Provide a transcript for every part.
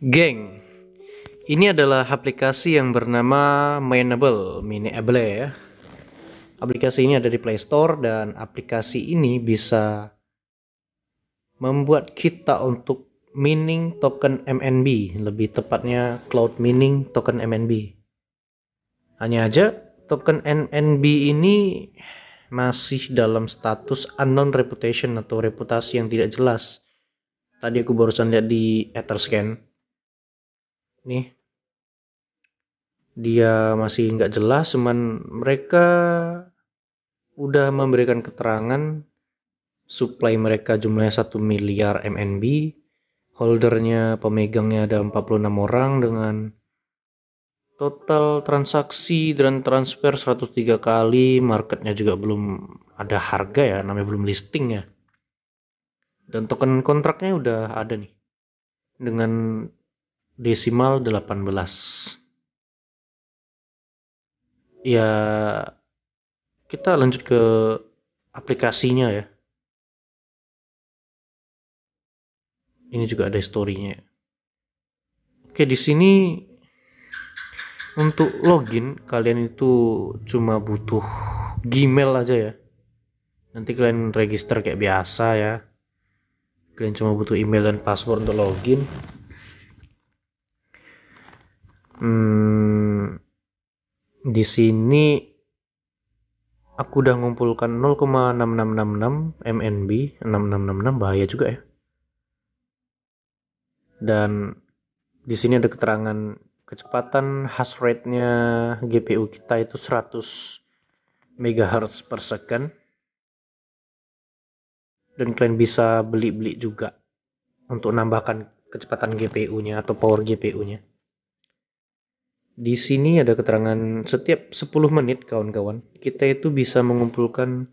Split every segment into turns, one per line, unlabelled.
Geng, ini adalah aplikasi yang bernama Mainable, Able ya. Aplikasi ini ada di Play Store dan aplikasi ini bisa membuat kita untuk mining token MNB, lebih tepatnya cloud mining token MNB. Hanya aja token MNB ini masih dalam status unknown reputation atau reputasi yang tidak jelas. Tadi aku barusan lihat di Etherscan nih dia masih nggak jelas cuman mereka udah memberikan keterangan supply mereka jumlahnya 1 miliar MNB holdernya pemegangnya ada 46 orang dengan total transaksi dan transfer 103 kali marketnya juga belum ada harga ya namanya belum listing ya dan token kontraknya udah ada nih dengan desimal 18. Ya, kita lanjut ke aplikasinya ya. Ini juga ada historinya. Oke, di sini untuk login kalian itu cuma butuh Gmail aja ya. Nanti kalian register kayak biasa ya. Kalian cuma butuh email dan password untuk login. Hmm, di sini aku udah ngumpulkan 0,6666 MNB 6666 bahaya juga ya. Dan di sini ada keterangan kecepatan hash rate-nya GPU kita itu 100 MHz per second dan kalian bisa beli-beli juga untuk nambahkan kecepatan GPU-nya atau power GPU-nya. Di sini ada keterangan setiap 10 menit kawan-kawan, kita itu bisa mengumpulkan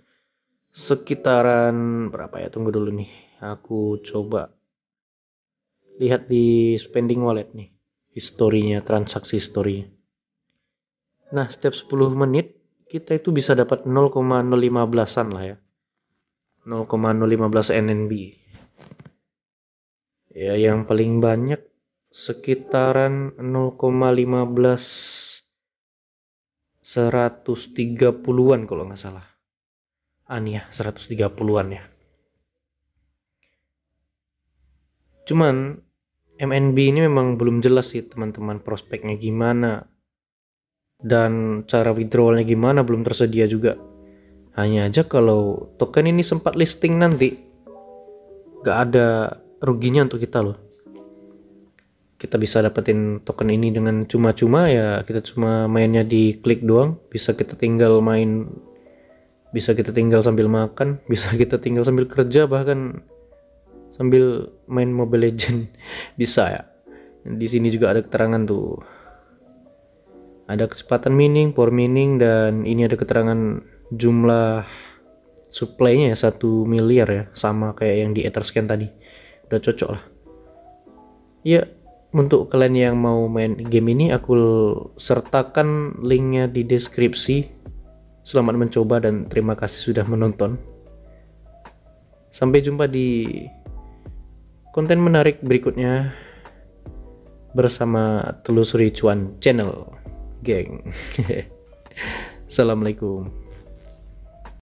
sekitaran berapa ya? Tunggu dulu nih. Aku coba lihat di spending wallet nih, historinya, transaksi historinya. Nah, setiap 10 menit kita itu bisa dapat 0,015-an lah ya. 0,015 NNB. Ya, yang paling banyak sekitaran 0,15 130-an kalau nggak salah. ya, 130-an ya. Cuman MNB ini memang belum jelas sih teman-teman prospeknya gimana dan cara withdrawalnya gimana belum tersedia juga. Hanya aja kalau token ini sempat listing nanti gak ada ruginya untuk kita loh kita bisa dapetin token ini dengan cuma-cuma ya kita cuma mainnya di klik doang bisa kita tinggal main bisa kita tinggal sambil makan bisa kita tinggal sambil kerja bahkan sambil main Mobile Legend bisa ya di sini juga ada keterangan tuh ada kecepatan mining, power mining dan ini ada keterangan jumlah supply-nya ya 1 miliar ya sama kayak yang di Etherscan tadi udah cocok lah ya untuk kalian yang mau main game ini aku sertakan linknya di deskripsi selamat mencoba dan terima kasih sudah menonton sampai jumpa di konten menarik berikutnya bersama Telusuri Cuan Channel geng assalamualaikum